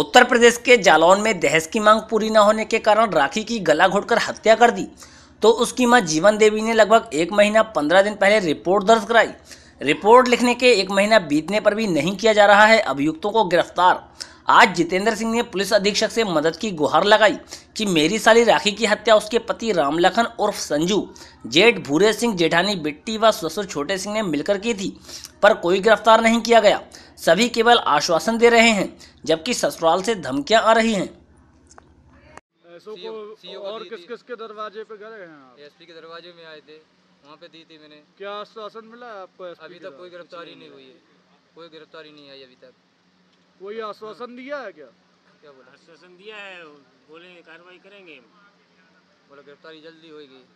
उत्तर प्रदेश के जालौन में दहेज की मांग पूरी न होने के कारण राखी की गला घोटकर हत्या कर दी तो उसकी मां जीवन देवी ने लगभग एक महीना पंद्रह दिन पहले रिपोर्ट दर्ज कराई रिपोर्ट लिखने के एक महीना बीतने पर भी नहीं किया जा रहा है अभियुक्तों को गिरफ्तार आज जितेंद्र सिंह ने पुलिस अधीक्षक से मदद की गुहार लगाई कि मेरी साली राखी की हत्या उसके पति रामलखन उर्फ संजू जेठ भूरे सिंह जेठानी बिट्टी व ससुर छोटे सिंह ने मिलकर की थी पर कोई गिरफ्तार नहीं किया गया सभी केवल आश्वासन दे रहे हैं जबकि ससुराल से धमकियां आ रही हैं और किस किस के दरवाजे पे गए हैं एसपी के दरवाजे में आए थे वहाँ पे दी थी मैंने क्या आश्वासन मिला आपको अभी तक कोई गिरफ्तारी नहीं हुई है कोई गिरफ्तारी नहीं आई अभी तक कोई आश्वासन दिया है क्या क्या बोला आश्वासन दिया है बोले कार्रवाई करेंगे बोला गिरफ्तारी जल्दी होगी